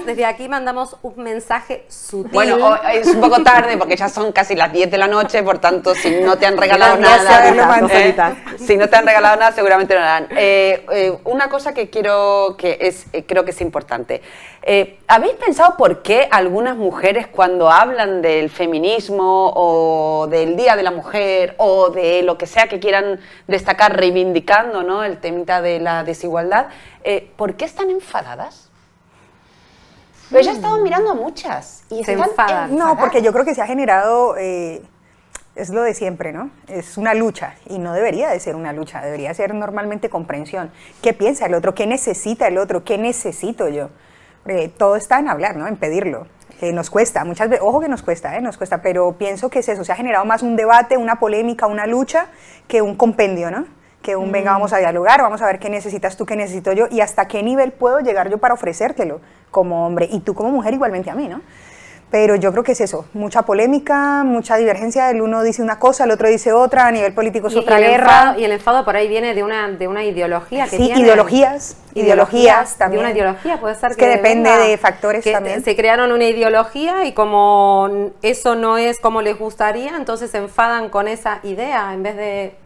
Desde aquí mandamos un mensaje sutil bueno, es un poco tarde porque ya son casi las 10 de la noche, por tanto, si no te han regalado nada, ¿eh? ¿eh? si no te han regalado nada, seguramente no harán. Eh, una cosa que quiero, que es, creo que es importante. ¿Habéis pensado por qué algunas mujeres cuando hablan del feminismo o del Día de la Mujer o de lo que sea que quieran destacar reivindicando ¿no? el temita de la desigualdad, ¿por qué están enfadadas? Pero ella ha mm. estado mirando a muchas. Y se No, porque yo creo que se ha generado, eh, es lo de siempre, ¿no? Es una lucha y no debería de ser una lucha, debería ser normalmente comprensión. ¿Qué piensa el otro? ¿Qué necesita el otro? ¿Qué necesito yo? Eh, todo está en hablar, ¿no? En pedirlo. Eh, nos cuesta, muchas veces, ojo que nos cuesta, eh, nos cuesta, pero pienso que es eso, se ha generado más un debate, una polémica, una lucha que un compendio, ¿no? que un venga, mm. vamos a dialogar, vamos a ver qué necesitas tú, qué necesito yo y hasta qué nivel puedo llegar yo para ofrecértelo como hombre y tú como mujer igualmente a mí, ¿no? Pero yo creo que es eso, mucha polémica, mucha divergencia, el uno dice una cosa, el otro dice otra, a nivel político es otra guerra. y el enfado por ahí viene de una, de una ideología que sí, ideologías, ideologías, también. De una ideología puede ser que, depende de factores que también. Se crearon una ideología y como eso no es como les gustaría, entonces se enfadan con esa idea en vez de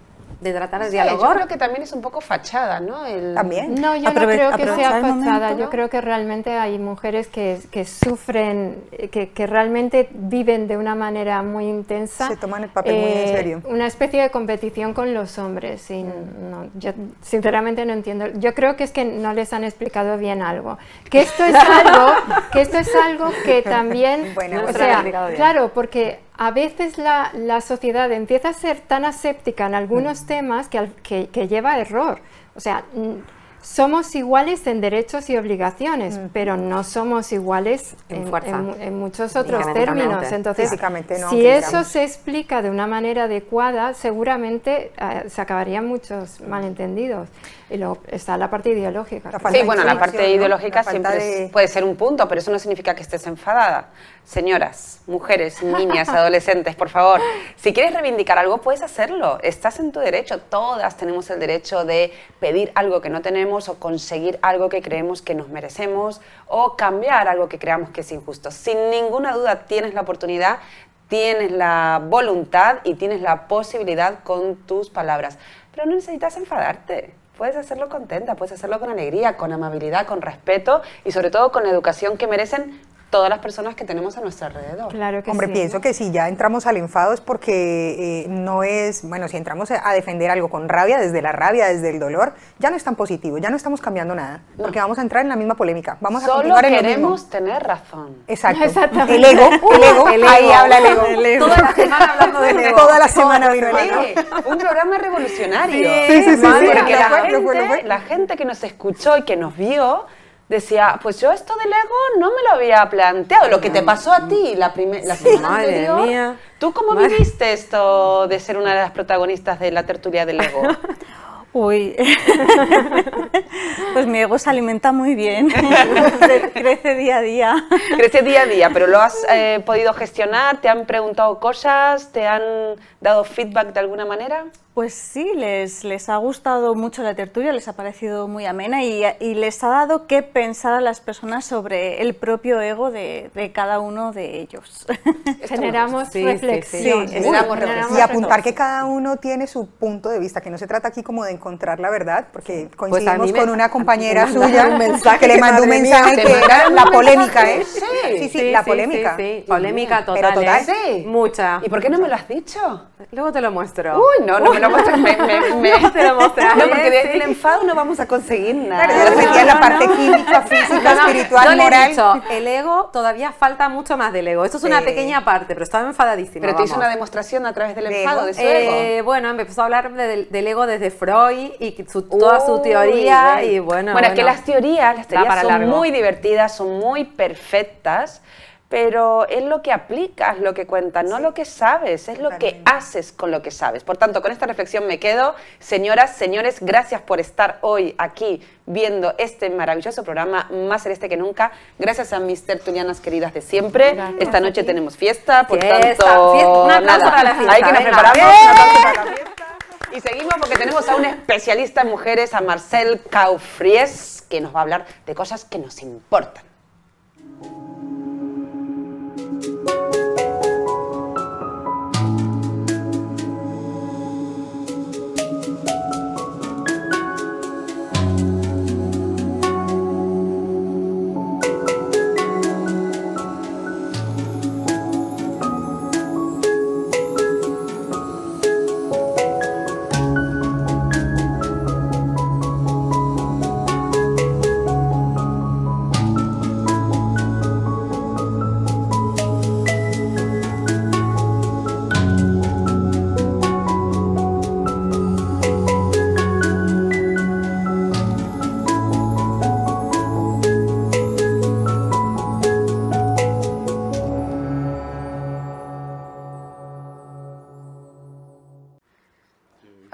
de tratar de diálogo Yo creo que también es un poco fachada, ¿no? También. No, yo no creo que sea fachada. Yo creo que realmente hay mujeres que, sufren, eh, que, realmente viven de una manera muy intensa. Se toman el papel muy en eh, serio. Una especie de competición con los hombres. Mm. yo sinceramente no entiendo. Yo creo que es que no les han explicado bien algo. Que esto es algo que, esto es algo que también. Bueno, o pues sea, claro, porque a veces la, sociedad empieza a ser tan aséptica en algunos mm. temas que, que, lleva error. O sea, somos iguales en derechos y obligaciones, mm. pero no somos iguales en, muchos otros términos. Entonces, si eso se explica de una manera adecuada, seguramente eh, se acabarían muchos mm. malentendidos. Y luego está la parte ideológica. sí, bueno, la parte ideológica siempre puede ser un punto, pero eso no significa que estés enfadada. Señoras, mujeres, niñas, adolescentes, por favor, si quieres reivindicar algo, puedes hacerlo. Estás en tu derecho. Todas tenemos el derecho de pedir algo que no tenemos o conseguir algo que creemos que nos merecemos o cambiar algo que creamos que es injusto. Sin ninguna duda tienes la oportunidad tienes la voluntad y tienes la posibilidad con tus palabras. Pero no necesitas enfadarte puedes hacerlo contenta, puedes hacerlo con alegría, con amabilidad, con respeto y sobre todo con la educación que merecen todas las personas que tenemos a nuestro alrededor. Claro que Hombre, pienso que si ya entramos al enfado es porque eh, no es, bueno, si entramos a defender algo con rabia, desde la rabia, desde el dolor, ya no es tan positivo, ya no estamos cambiando nada, porque vamos a entrar en la misma polémica, vamos Solo queremos tener razón. Exacto. Exactamente. El ego, el ego, ahí habla el ego. Toda la semana hablando del ego. Toda la semana vino el ego. Un programa revolucionario. Sí, sí, sí. Porque gente, la gente que nos escuchó y que nos vio decía, pues yo esto del ego no me lo había planteado, lo que te pasó a ti la, la semana ¿Tú cómo viviste esto de ser una de las protagonistas de la tertulia del ego? Uy, pues mi ego se alimenta muy bien, crece día a día. Crece día a día, pero lo has eh, podido gestionar, te han preguntado cosas, te han dado feedback de alguna manera. Pues sí, les, les ha gustado mucho la tertulia, les ha parecido muy amena y, les ha dado que pensar a las personas sobre el propio ego de, cada uno de ellos. Generamos reflexión. Y apuntar que cada uno tiene su punto de vista, que no se trata aquí como de encontrar la verdad, porque pues coincidimos con una compañera suya que le mandó un mensaje que era la polémica, ¿eh? Sí, sí, la polémica. Polémica total. Pero ¿eh? total. Mucha. ¿Y por qué no me lo has dicho? Luego te lo muestro. Uy, no, no lo pues, me, me, me... No, te lo mostraré. No, porque de, el enfado no vamos a conseguir nada. Claro, no, no, la parte química, física, espiritual, moral. el ego, todavía falta mucho más del ego. Esto es una pequeña parte, pero estaba enfadadísima. Pero vamos. te hizo una demostración a través del enfado, de su eh, Bueno, empezó a hablar del ego desde Freud y su, toda su teoría. Bueno. Y bueno, bueno, es que las teorías, las teorías son muy divertidas, son muy perfectas pero es lo que aplicas, lo que cuentas, no lo que sabes, es lo que haces con lo que sabes. Por tanto, con esta reflexión me quedo. Señoras, señores, gracias por estar hoy aquí viendo este maravilloso programa, más celeste que nunca. Gracias a mis tertulianas queridas de siempre. Esta noche tenemos fiesta, por tanto, hay que nos preparamos. Y seguimos porque tenemos a un especialista en mujeres, a Marcel Caufries, que nos va a hablar de cosas que nos importan.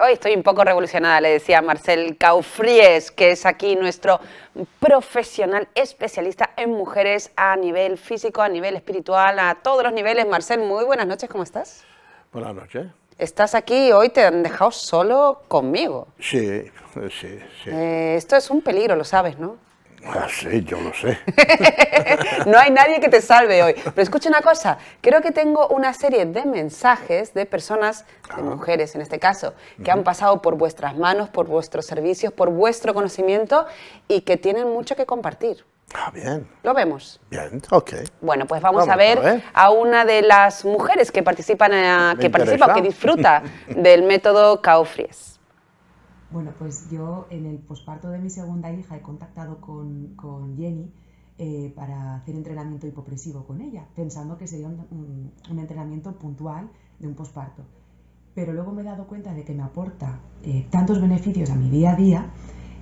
hoy estoy un poco revolucionada, le decía Marcel Caufries, que es aquí nuestro profesional especialista en mujeres a nivel físico, a nivel espiritual, a todos los niveles. Marcel, muy buenas noches, ¿cómo estás? Buenas noches. Estás aquí y hoy, te han dejado solo conmigo. Sí, sí, sí. Eh, esto es un peligro, lo sabes, ¿no? Ah, sí, yo lo sé. no hay nadie que te salve hoy. Pero escucha una cosa, creo que tengo una serie de mensajes de personas, de mujeres en este caso, que han pasado por vuestras manos, por vuestros servicios, por vuestro conocimiento y que tienen mucho que compartir. Ah, bien. Lo vemos. Bien, ok. Bueno, pues vamos, a, ver a, una de las mujeres que participan, eh, que participa, que disfruta del método caufries. Bueno, pues yo en el posparto de mi segunda hija he contactado con, con Jenny eh, para hacer entrenamiento hipopresivo con ella, pensando que sería un, entrenamiento puntual de un posparto. Pero luego me he dado cuenta de que me aporta eh, tantos beneficios a mi día a día,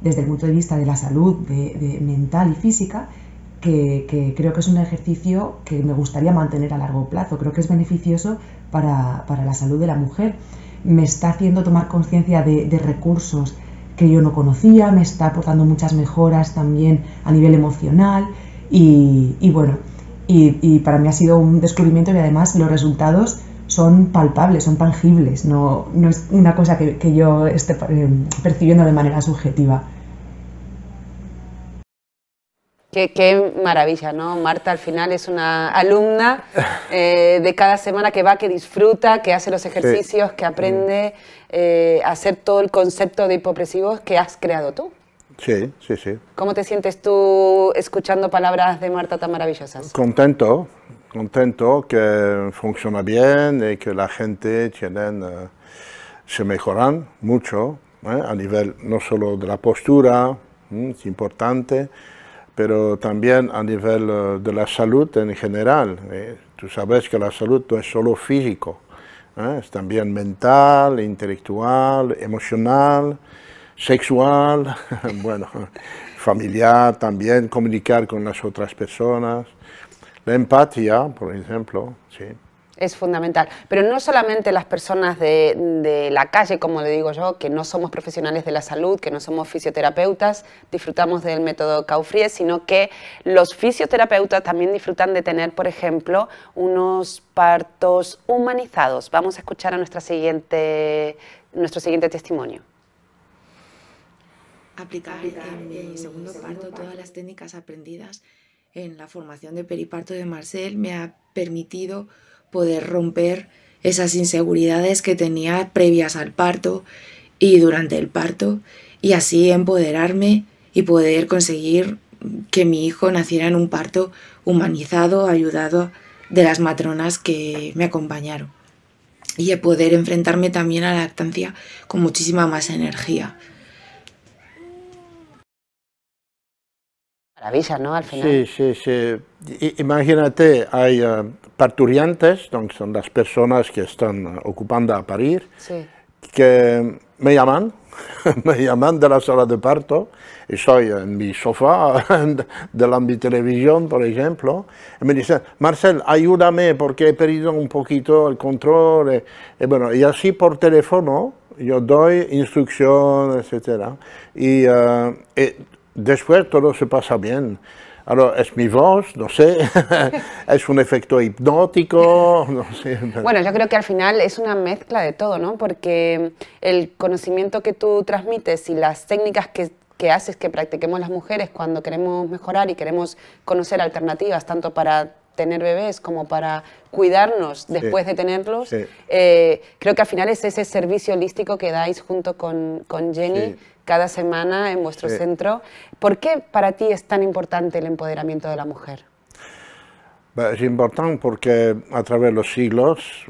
desde el punto de vista de la salud de, mental y física, que, que, creo que es un ejercicio que me gustaría mantener a largo plazo. Creo que es beneficioso para, para la salud de la mujer me está haciendo tomar conciencia de, recursos que yo no conocía, me está aportando muchas mejoras también a nivel emocional y, bueno, y, para mí ha sido un descubrimiento y además los resultados son palpables, son tangibles, no, es una cosa que, yo esté eh, percibiendo de manera subjetiva. Qué, maravilla, ¿no? Marta al final es una alumna eh, de cada semana que va, que disfruta, que hace los ejercicios, que aprende eh, a hacer todo el concepto de hipopresivos que has creado tú. Sí, sí, sí. ¿Cómo te sientes tú escuchando palabras de Marta tan maravillosas? Contento, contento que funciona bien y que la gente eh, se mejoran mucho a nivel no solo de la postura, es importante, pero también a nivel eh, de la salud en general. Eh. Tú sabes que la salud no es solo físico, ¿eh? es también mental, intelectual, emocional, sexual, bueno, familiar también, comunicar con las otras personas. La empatía, por ejemplo, sí. Es fundamental. Pero no solamente las personas de, la calle, como le digo yo, que no somos profesionales de la salud, que no somos fisioterapeutas, disfrutamos del método Caufries, sino que los fisioterapeutas también disfrutan de tener, por ejemplo, unos partos humanizados. Vamos a escuchar a nuestra siguiente, nuestro siguiente testimonio aplicar en segundo parto todas las técnicas aprendidas en la formación de periparto de Marcel me ha permitido poder romper esas inseguridades que tenía previas al parto y durante el parto y así empoderarme y poder conseguir que mi hijo naciera en un parto humanizado, ayudado de las matronas que me acompañaron y poder enfrentarme también a la lactancia con muchísima más energía. ¿no? Al final. Sí, sí, sí. Imagínate, hay parturiantes, eh, parturientes, son las personas que están ocupando a parir, que me llaman, me llaman de la sala de parto, y soy en mi sofá, de de mi televisión, por ejemplo, y me dicen, Marcel, ayúdame porque he perdido un poquito el control, y, eh, eh, bueno, y así por teléfono, yo doy instrucciones, etc. Y, y después todo se pasa bien. Ahora, es mi voz, no sé, es un efecto hipnótico, Bueno, yo creo que al final es una mezcla de todo, ¿no? Porque el conocimiento que tú transmites y las técnicas que, que haces que practiquemos las mujeres cuando queremos mejorar y queremos conocer alternativas, tanto para tener bebés como para cuidarnos después de tenerlos, eh, creo que al final es ese servicio holístico que dais junto con, con Jenny cada semana en vuestro centro. ¿Por qué para ti es tan importante el empoderamiento de la mujer? Es importante porque a través de los siglos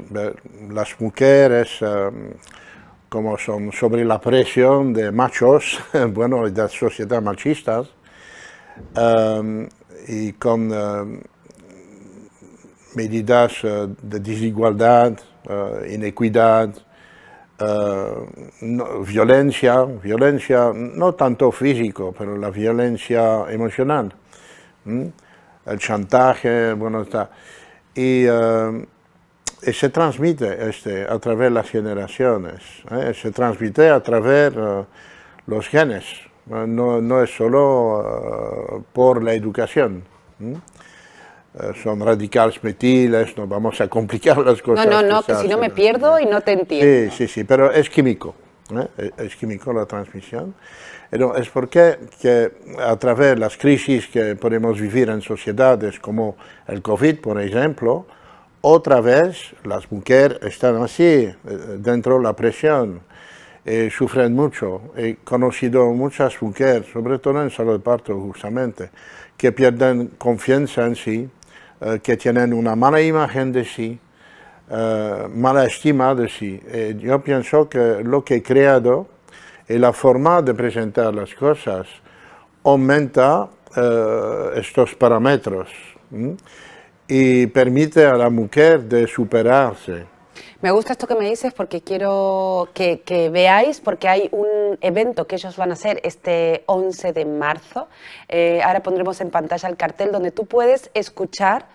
las mujeres, em, como son sobre la presión de machos, bueno, de sociedades machistas, em, y con em, medidas eh, de desigualdad, eh, inequidad, eh, violencia, violencia no tanto físico, pero la violencia emocional, el chantaje, bueno, está. Y, se transmite este, a través de las generaciones, se transmite a través de los genes, no, no es solo por la educación. Eh, son radicales metiles, no vamos a complicar las cosas. No, no, no, que, si no me pierdo y no te entiendo. Sí, sí, sí, pero es químico, ¿eh? es químico la transmisión. es porque que a través de las crisis que podemos vivir en sociedades como el COVID, por ejemplo, otra vez las mujeres están así, eh, dentro de la presión, sufren mucho. He conocido muchas mujeres, sobre todo en salud de parto justamente, que pierden confianza en sí, eh, que tienen una mala imagen de sí, eh, mala estima de sí. Eh, yo pienso que lo que he creado y la forma de presentar las cosas aumenta estos parámetros y permite a la mujer de superarse. Me gusta esto que me dices porque quiero que, veáis, porque hay un evento que ellos van a hacer este 11 de marzo. Eh, ahora pondremos en pantalla el cartel donde tú puedes escuchar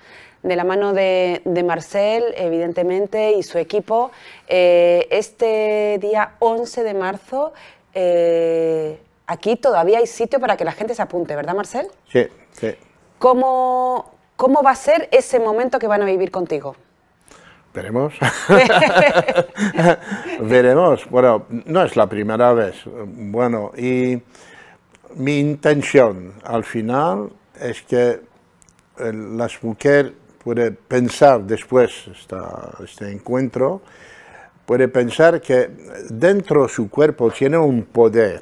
de la mano de, Marcel, evidentemente, y su equipo, eh, este día 11 de marzo. Eh, aquí todavía hay sitio para que la gente se apunte, ¿verdad, Marcel? Sí, sí. ¿Cómo, ¿Cómo va a ser ese momento que van a vivir contigo? Veremos. Veremos. Bueno, no es la primera vez. Bueno, y mi intención al final es que eh, las mujeres pueden pensar después de este encuentro, puede pensar que dentro de su cuerpo tiene un poder,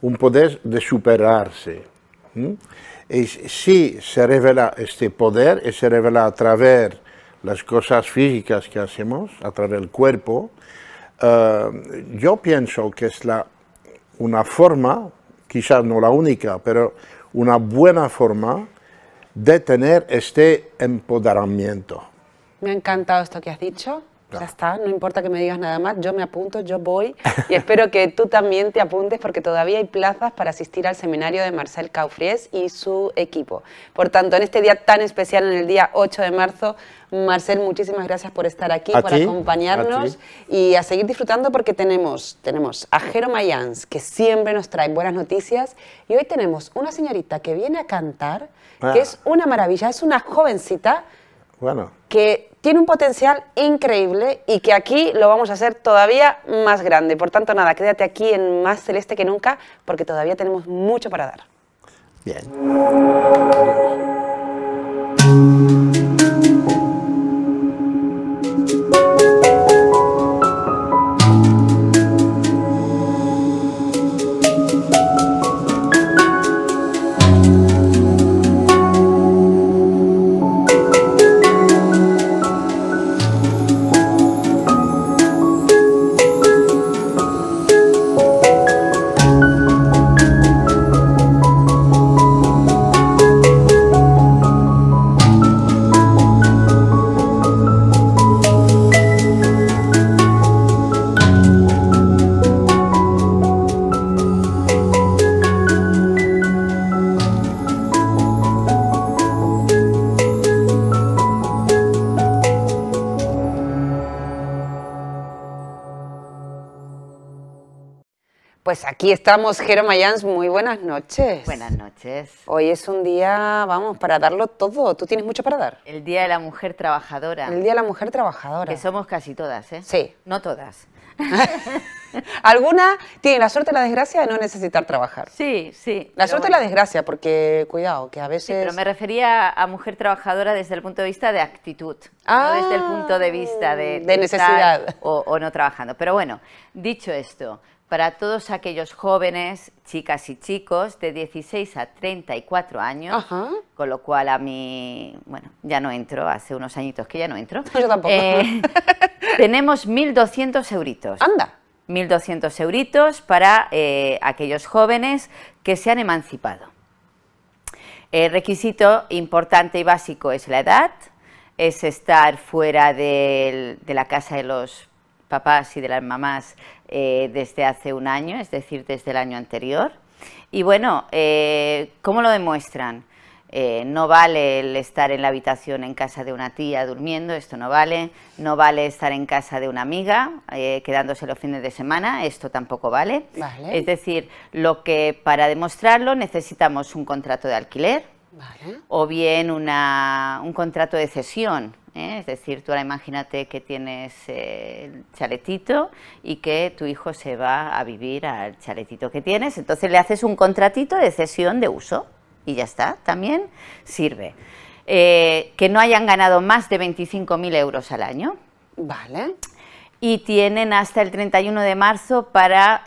un poder de superarse. Y si se revela este poder, y se revela a través las cosas físicas que hacemos a través del cuerpo, eh, yo pienso que es la, una forma, quizás no la única, pero una buena forma de tener este empoderamiento. Me ha encantado esto que has dicho. Ya está, no importa que me digas nada más, yo me apunto, yo voy y espero que tú también te apuntes porque todavía hay plazas para asistir al seminario de Marcel Caufries y su equipo. Por tanto, en este día tan especial, en el día 8 de marzo, Marcel, muchísimas gracias por estar aquí, por acompañarnos y a seguir disfrutando porque tenemos, tenemos a Jero Mayans, que siempre nos trae buenas noticias, y hoy tenemos una señorita que viene a cantar, que ah. es una maravilla, es una jovencita bueno. que tiene un potencial increíble y que aquí lo vamos a hacer todavía más grande. Por tanto, nada, quédate aquí en Más Celeste que nunca porque todavía tenemos mucho para dar. Bien. Aquí estamos, Jero Mayans, muy buenas noches. Buenas noches. Hoy es un día, vamos, para darlo todo. Tú tienes mucho para dar. El Día de la Mujer Trabajadora. El Día de la Mujer Trabajadora. Que somos casi todas, ¿eh? Sí. No todas. Alguna tiene la suerte o la desgracia de no necesitar trabajar. Sí, sí. La suerte o la desgracia, porque cuidado, que a veces... pero me refería a mujer trabajadora desde el punto de vista de actitud, no ah, desde el punto de vista de... De necesidad. o no trabajando. Pero bueno, dicho esto, para todos aquellos jóvenes, chicas y chicos de 16 a 34 años, con lo cual a mí, bueno, ya no entro, hace unos añitos que ya no entro. Yo tampoco. Eh, tenemos 1.200 euritos. Anda. 1.200 euritos para eh, aquellos jóvenes que se han emancipado. El requisito importante y básico es la edad, es estar fuera de la casa de los papás y de las mamás eh, desde hace un año, es decir, desde el año anterior. Y bueno, eh, ¿cómo lo demuestran? Eh, no vale el estar en la habitación en casa de una tía durmiendo, esto no vale, no vale estar en casa de una amiga quedándose los fines de semana, esto tampoco vale. Es decir, lo que para demostrarlo necesitamos un contrato de alquiler o bien un contrato de cesión ¿eh? Es decir, tú ahora imagínate que tienes eh, el chaletito y que tu hijo se va a vivir al chaletito que tienes, entonces le haces un contratito de cesión de uso y ya está, también sirve. Eh, que no hayan ganado más de 25.000 euros al año. Vale. Y tienen hasta el 31 de marzo para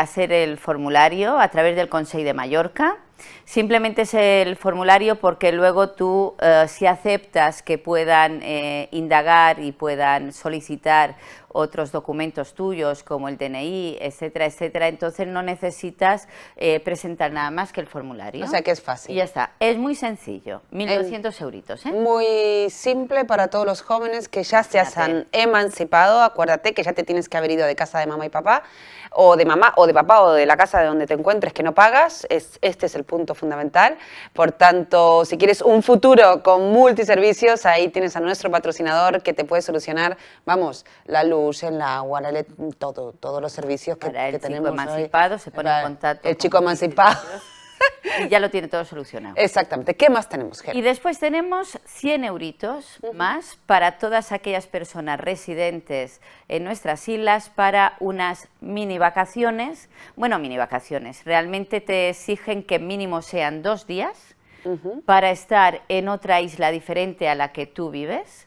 hacer el formulario a través del Consejo de Mallorca Simplemente es el formulario porque luego tú, eh, si aceptas que puedan eh, indagar y puedan solicitar otros documentos tuyos como el DNI, etcétera, etcétera, entonces no necesitas eh, presentar nada más que el formulario. O sea que es fácil. Y ya está. Es muy sencillo, 1.200 euritos. Muy simple para todos los jóvenes que ya se han emancipado. Acuérdate que ya te tienes que haber ido de casa de mamá y papá o de mamá o de papá o de la casa de donde te encuentres que no pagas, es, este es el punto fundamental. Por tanto, si quieres un futuro con multiservicios, ahí tienes a nuestro patrocinador que te puede solucionar, vamos, la luz, el agua, la todo, todos los servicios que, para el tenemos. Chico emancipado, se pone en contacto. El chico emancipado. y ya lo tiene todo solucionado. Exactamente. ¿Qué más tenemos, Ger? Y después tenemos 100 euritos más para todas aquellas personas residentes en nuestras islas para unas mini vacaciones. Bueno, mini vacaciones. Realmente te exigen que mínimo sean dos días para estar en otra isla diferente a la que tú vives,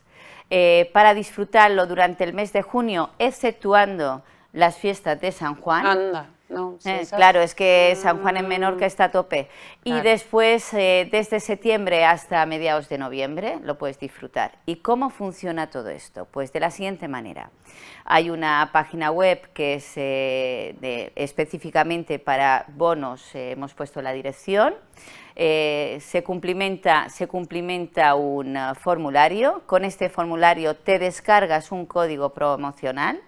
eh, para disfrutarlo durante el mes de junio, exceptuando las fiestas de San Juan. Anda eh, claro, es que San Juan en mm. Menorca está a tope. Y después, eh, desde septiembre hasta mediados de noviembre, lo puedes disfrutar. ¿Y cómo funciona todo esto? Pues de la siguiente manera. Hay una página web que es eh, específicamente para bonos, hemos puesto la dirección. se, cumplimenta, un formulario. Con este formulario te descargas un código promocional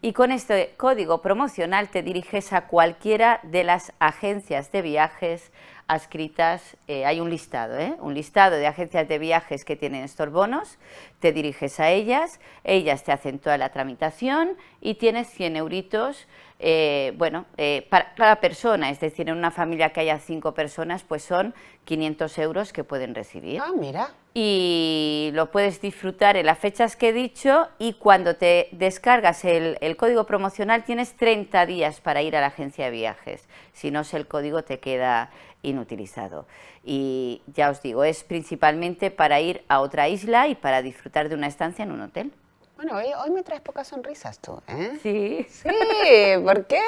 y con este código promocional te diriges a cualquiera de las agencias de viajes adscritas, eh, hay un listado, ¿eh? un listado de agencias de viajes que tienen estos bonos, te diriges a ellas, ellas te hacen toda la tramitación y tienes 100 euritos eh, bueno, eh, para cada persona, es decir, en una familia que haya cinco personas, pues son 500 euros que pueden recibir. Ah, mira. Y lo puedes disfrutar en las fechas que he dicho y cuando te descargas el, el código promocional tienes 30 días para ir a la agencia de viajes, si no el código te queda inutilizado. Y ya os digo, es principalmente para ir a otra isla y para disfrutar de una estancia en un hotel. Bueno, hoy, hoy, me traes pocas sonrisas tú, ¿eh? Sí. Sí, ¿por qué?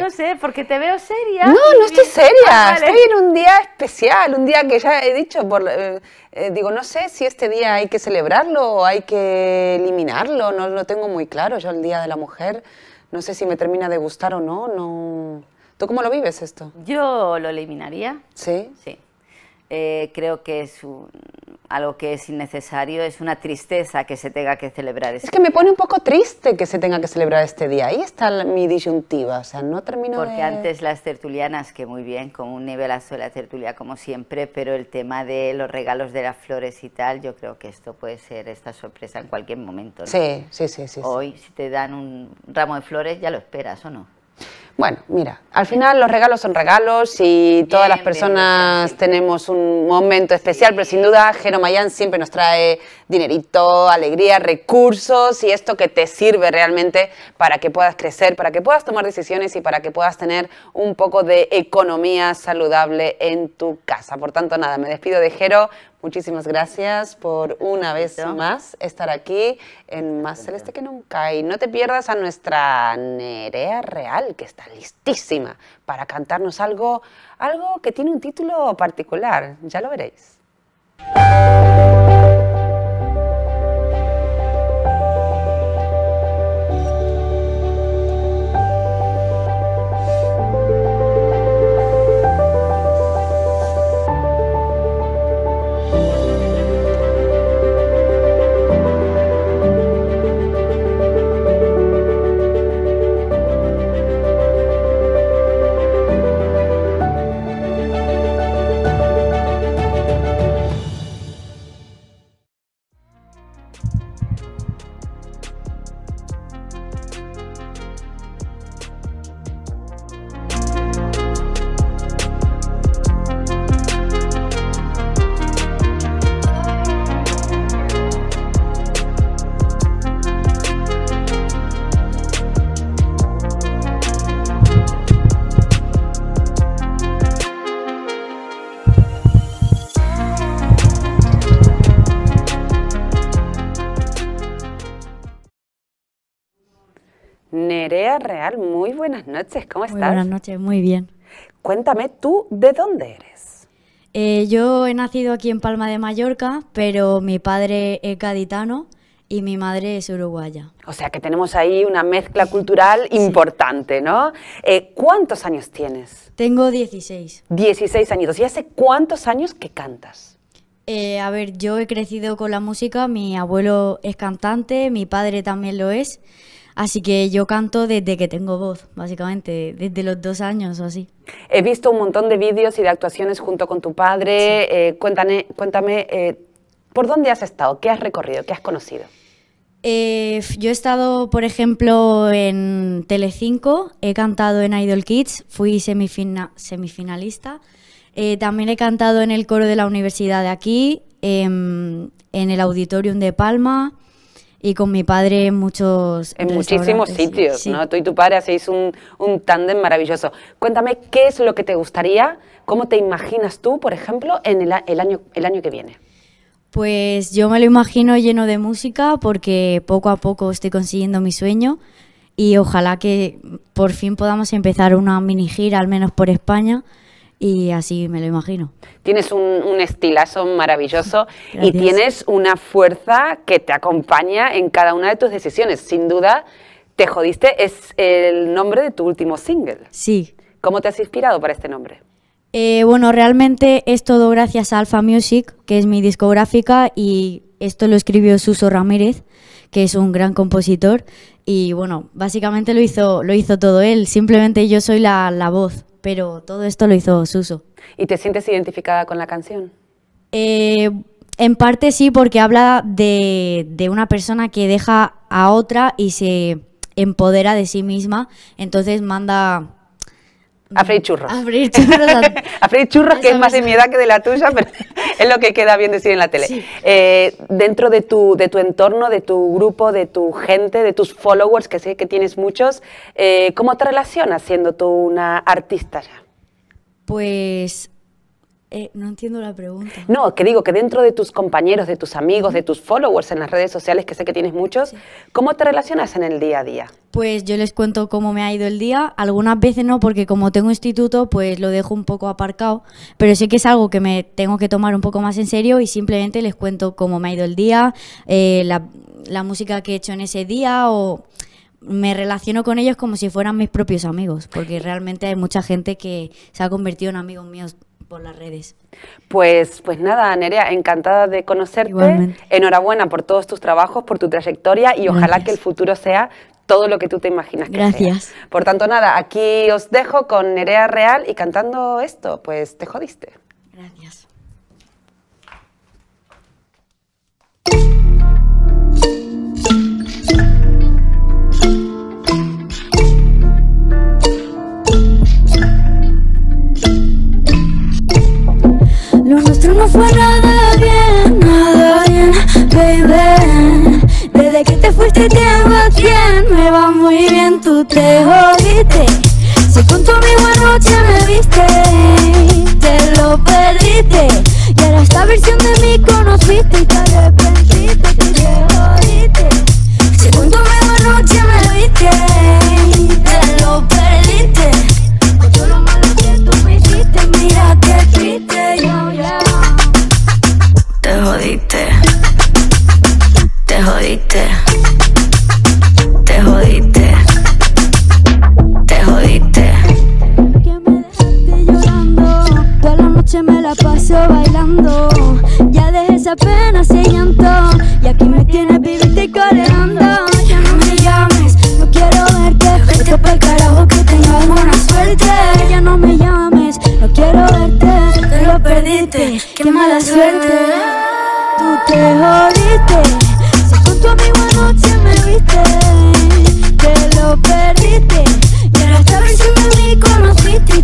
No sé, porque te veo seria. No, no estoy seria. Ah, estoy en un día especial, un día que ya he dicho, por, eh, eh, digo, no sé si este día hay que celebrarlo o hay que eliminarlo, no lo tengo muy claro. Yo el Día de la Mujer, no sé si me termina de gustar o no, no... ¿Tú cómo lo vives esto? Yo lo eliminaría. ¿Sí? Sí. Eh, creo que es un algo que es innecesario, es una tristeza que se tenga que celebrar. Este es que me pone un poco triste que se tenga que celebrar este día. Ahí está mi disyuntiva, o sea, no termino Porque antes las tertulianas, que muy bien, con un nivelazo de la tertulia como siempre, pero el tema de los regalos de las flores y tal, yo creo que esto puede ser esta sorpresa en cualquier momento. Sí, sí, sí, sí. Hoy, si te dan un ramo de flores, ya lo esperas, ¿o no? Bueno, mira, al final los regalos son regalos y todas las personas tenemos un momento especial, pero sin duda Jero Mayan siempre nos trae dinerito, alegría, recursos y esto que te sirve realmente para que puedas crecer, para que puedas tomar decisiones y para que puedas tener un poco de economía saludable en tu casa. Por tanto, nada, me despido de Jero. Muchísimas gracias por una vez más estar aquí en Más Celeste que Nunca. Y no te pierdas a nuestra Nerea Real, que está listísima para cantarnos algo, algo que tiene un título particular. Ya lo veréis. Buenas noches, ¿cómo estás? buenas noches, muy bien. Cuéntame tú, ¿de dónde eres? Eh, yo he nacido aquí en Palma de Mallorca, pero mi padre es gaditano y mi madre es uruguaya. O sea que tenemos ahí una mezcla cultural importante, ¿no? Eh, ¿Cuántos años tienes? Tengo 16. 16 años. ¿Y hace cuántos años que cantas? Eh, a ver, yo he crecido con la música, mi abuelo es cantante, mi padre también lo es. Así que yo canto desde que tengo voz, básicamente, desde los dos años o así. He visto un montón de vídeos y de actuaciones junto con tu padre. Eh, cuéntame, cuéntame eh, ¿por dónde has estado? ¿Qué has recorrido? ¿Qué has conocido? Eh, yo he estado, por ejemplo, en Telecinco, he cantado en Idol Kids, fui semifinalista. también he cantado en el coro de la universidad de aquí, em, en el auditorium de Palma y con mi padre en muchos En muchísimos sitios, ¿no? Tú y tu padre hacéis un, un tándem maravilloso. Cuéntame, ¿qué es lo que te gustaría, cómo te imaginas tú, por ejemplo, en el, año, el año que viene? Pues yo me lo imagino lleno de música porque poco a poco estoy consiguiendo mi sueño y ojalá que por fin podamos empezar una mini gira, al menos por España, y así me lo imagino. Tienes un, estilazo maravilloso y tienes una fuerza que te acompaña en cada una de tus decisiones. Sin duda, Te Jodiste es el nombre de tu último single. Sí. ¿Cómo te has inspirado para este nombre? Eh, bueno, realmente es todo gracias a Alpha Music, que es mi discográfica, y esto lo escribió Suso Ramírez, que es un gran compositor. Y bueno, básicamente lo hizo, todo él, simplemente yo soy la voz pero todo esto lo hizo Suso. ¿Y te sientes identificada con la canción? Eh, en parte sí, porque habla de, de, una persona que deja a otra y se empodera de sí misma, entonces manda a freír churros. A freír churros. que es más de mi edad que de la tuya, pero es lo que queda bien decir en la tele. Eh, dentro de tu, de tu entorno, de tu grupo, de tu gente, de tus followers, que sé que tienes muchos, eh, ¿cómo te relacionas siendo tú una artista ya? Pues eh, no entiendo la pregunta. No, que digo que dentro de tus compañeros, de tus amigos, de tus followers en las redes sociales, que sé que tienes muchos, ¿cómo te relacionas en el día a día? Pues yo les cuento cómo me ha ido el día. Algunas veces no, porque como tengo instituto, pues lo dejo un poco aparcado. Pero sé que es algo que me tengo que tomar un poco más en serio y simplemente les cuento cómo me ha ido el día, eh, la, la música que he hecho en ese día o me relaciono con ellos como si fueran mis propios amigos, porque realmente hay mucha gente que se ha convertido en amigos míos las redes. Pues, pues nada, Nerea, encantada de conocerte. Enhorabuena por todos tus trabajos, por tu trayectoria y ojalá que el futuro sea todo lo que tú te imaginas que Gracias. Por tanto, nada, aquí os dejo con Nerea Real y cantando esto, pues te jodiste. Gracias. Lo nuestro no fue nada bien, nada bien, baby. Desde que te fuiste tiempo a quien me va muy bien, tú te jodiste. Si con tu amigo anoche me viste, te lo perdiste. Y ahora esta versión de mí conociste y te arrepentiste, te jodiste. Si con tu amigo anoche me viste. bailando. Ya dejé esa pena, sin llanto. Y aquí me tienes, viviste y coreando. Ya no me llames, no quiero verte. Vete pa'l carajo que tengo buena suerte. Ya no me llames, no quiero verte. Te lo perdiste, qué mala suerte. Tú te jodiste, si con tu amigo anoche me viste. Te lo perdiste, y ahora sabes si me vi, conociste y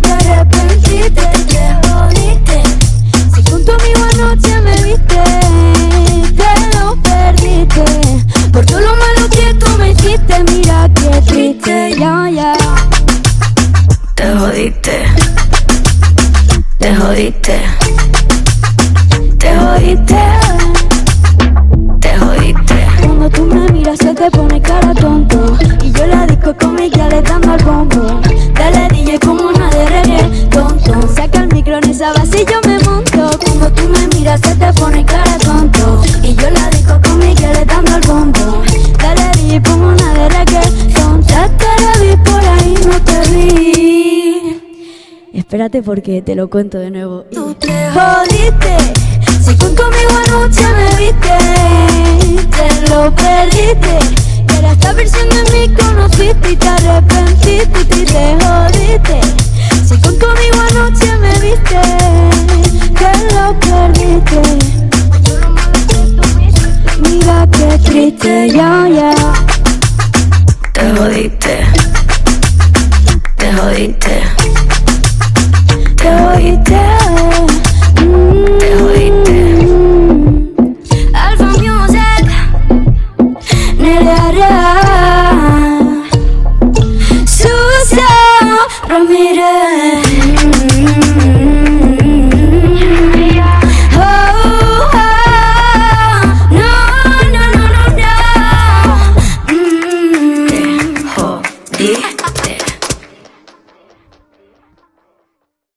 porque te lo cuento de nuevo. Tú te jodiste, si tú conmigo anoche me viste, te lo perdiste. Era esta versión de mí conociste y te arrepentiste y te jodiste. Si tú conmigo anoche me viste, te lo perdiste. Mira qué triste, ya, ya.